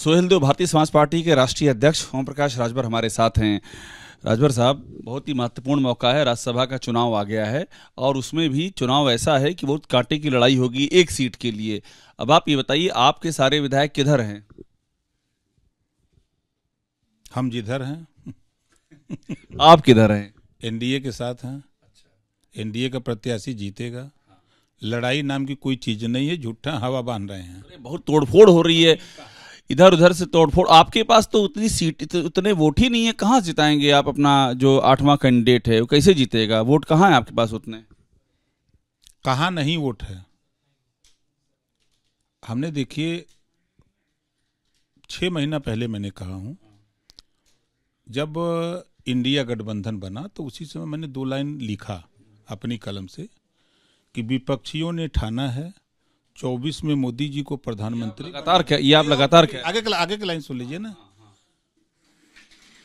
सोहेल देव भारतीय समाज पार्टी के राष्ट्रीय अध्यक्ष ओम प्रकाश राजभर हमारे साथ हैं राजभर साहब बहुत ही महत्वपूर्ण मौका है राज्यसभा का चुनाव आ गया है और उसमें भी चुनाव ऐसा है कि बहुत कांटे की लड़ाई होगी एक सीट के लिए अब आप ये बताइए आपके सारे विधायक किधर हैं हम जिधर हैं आप किधर हैं एनडीए के साथ हैं एनडीए का प्रत्याशी जीतेगा लड़ाई नाम की कोई चीज नहीं है झूठा हवा बांध रहे हैं बहुत तोड़फोड़ हो रही है इधर उधर से तोड़फोड़ आपके पास तो उतनी सीट उतने वोट ही नहीं है कहाँ जिताएंगे आप अपना जो आठवां कैंडिडेट है वो कैसे जीतेगा वोट कहाँ है आपके पास उतने कहाँ नहीं वोट है हमने देखिए छः महीना पहले मैंने कहा हूँ जब इंडिया गठबंधन बना तो उसी समय मैंने दो लाइन लिखा अपनी कलम से कि विपक्षियों ने ठाना है चौबीस में मोदी जी को प्रधानमंत्री लगातार क्या ये आप लगातार क्या आगे आगे की लाइन सुन लीजिए ना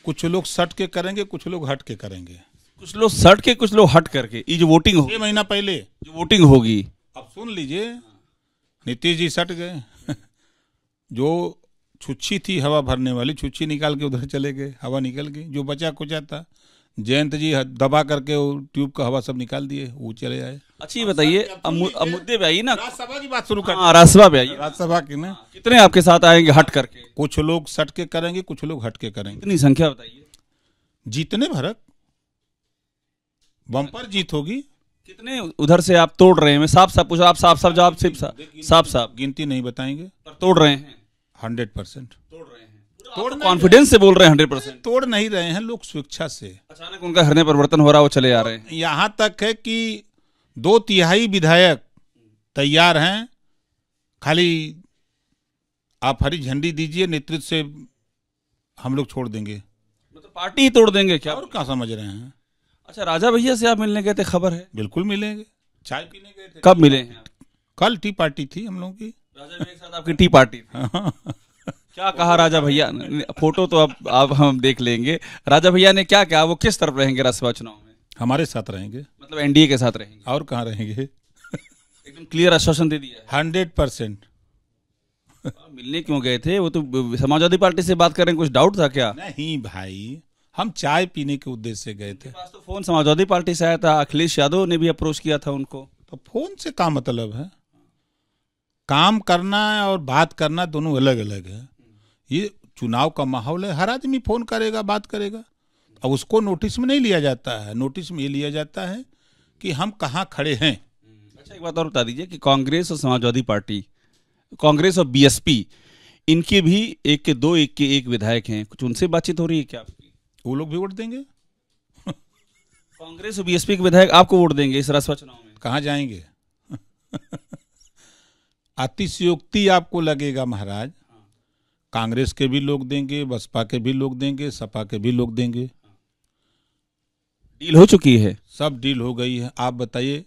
कुछ लोग सट के करेंगे कुछ लोग हट के करेंगे कुछ लोग सट के कुछ लोग हट करके ये जो वोटिंग होगी महीना पहले जो वोटिंग होगी अब सुन लीजिए नीतीश जी सट गए जो छुच्छी थी हवा भरने वाली छुच्छी निकाल के उधर चले गए हवा निकल गई जो बचा कुचा था जयंत जी दबा करके ट्यूब का हवा सब निकाल दिए वो चले आए अच्छा बताइए अब मुद्दे पे आइए ना राज्यसभा की बात शुरू कर हाँ, राज्यसभा पे आइए राज्यसभा की ना कितने आपके साथ आएंगे हट करके कुछ लोग सट के करेंगे कुछ लोग हट के करेंगे इतनी संख्या बताइए जीतने भरत बम्पर जीत होगी कितने उधर से आप तोड़ रहे हैं साफ साफ पूछा आप साफ साफ जवाब सिर्फ साफ साफ गिनती नहीं बताएंगे तोड़ रहे हैं हंड्रेड परसेंट तोड़ रहे हैं तोड़ कॉन्फिडेंस से बोल रहे हैं हंड्रेड परसेंट तोड़ नहीं रहे हैं लोग स्वेच्छा से अचानक उनका हरने परिवर्तन हो रहा है वो चले आ रहे हैं यहाँ तक है कि दो तिहाई विधायक तैयार हैं खाली आप हरी झंडी दीजिए नेतृत्व से हम लोग छोड़ देंगे मतलब पार्टी ही तोड़ देंगे क्या और क्या समझ रहे हैं अच्छा राजा भैया से आप मिलने गए थे खबर है बिल्कुल मिलेंगे चाय पीने गए थे कब मिले कल टी पार्टी थी हम लोगों की राजा भैया के साथ आपकी टी पार्टी क्या कहा राजा भैया फोटो तो अब आप हम देख लेंगे राजा भैया ने क्या कहा वो किस तरफ रहेंगे राज्यसभा चुनाव हमारे साथ रहेंगे मतलब एनडीए के साथ रहेंगे और कहाँ रहेंगे एकदम क्लियर आश्वासन दे दिया हंड्रेड परसेंट हाँ, मिलने क्यों गए थे वो तो समाजवादी पार्टी से बात कर रहे हैं कुछ डाउट था क्या नहीं भाई हम चाय पीने के उद्देश्य से गए थे तो फोन समाजवादी पार्टी से आया था अखिलेश यादव ने भी अप्रोच किया था उनको तो फोन से क्या मतलब है काम करना और बात करना दोनों अलग अलग है ये चुनाव का माहौल है हर आदमी फोन करेगा बात करेगा अब उसको नोटिस में नहीं लिया जाता है नोटिस में ये लिया जाता है कि हम कहाँ खड़े हैं हम्म। अच्छा एक बात और बता दीजिए कि कांग्रेस और समाजवादी पार्टी कांग्रेस और बीएसपी इनके भी एक के दो एक के एक विधायक हैं कुछ उनसे बातचीत हो रही है क्या वो लोग भी वोट देंगे कांग्रेस और बीएसपी के विधायक आपको वोट देंगे इस राजसभा चुनाव में कहा जाएंगे अतिशयोक्ति आपको लगेगा महाराज हाँ। कांग्रेस के भी लोग देंगे बसपा के भी लोग देंगे सपा के भी लोग देंगे डील हो चुकी है सब डील हो गई है आप बताइए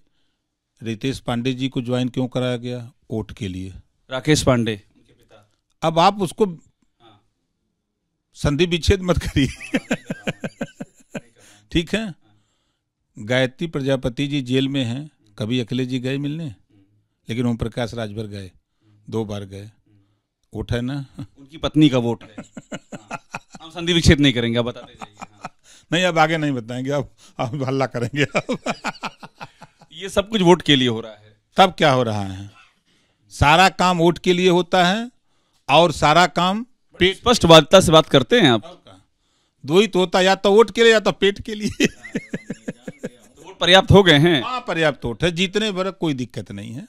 रितेश पांडे जी को ज्वाइन क्यों कराया गया वोट के लिए राकेश पांडे अब आप उसको हाँ। संधि विच्छेद मत करिए ठीक है गायत्री प्रजापति जी जेल में हैं कभी अखिलेश जी गए मिलने लेकिन ओम प्रकाश राजभर गए दो बार गए वोट है ना उनकी पत्नी का वोट है हाँ। हम संधि विच्छेद नहीं करेंगे बता दीजिए नहीं अब आगे नहीं बताएंगे अब अब हल्ला करेंगे अब ये सब कुछ वोट के लिए हो रहा है तब क्या हो रहा है सारा काम वोट के लिए होता है और सारा काम पेट स्पष्ट वार्ता से बात करते हैं आप दो ही तो होता या तो वोट के लिए या तो पेट के लिए तो पर्याप्त हो गए हैं हाँ पर्याप्त वोट है जीतने भर कोई दिक्कत नहीं है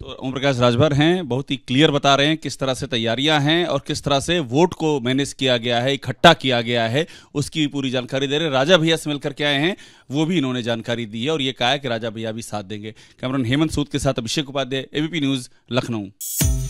तो ओम प्रकाश राजभर हैं बहुत ही क्लियर बता रहे हैं किस तरह से तैयारियां हैं और किस तरह से वोट को मैनेज किया गया है इकट्ठा किया गया है उसकी भी पूरी जानकारी दे रहे हैं राजा भैया से मिलकर के आए हैं वो भी इन्होंने जानकारी दी है और ये कहा है कि राजा भैया भी साथ देंगे कैमरन हेमंत सूद के साथ अभिषेक उपाध्याय एबीपी न्यूज़ लखनऊ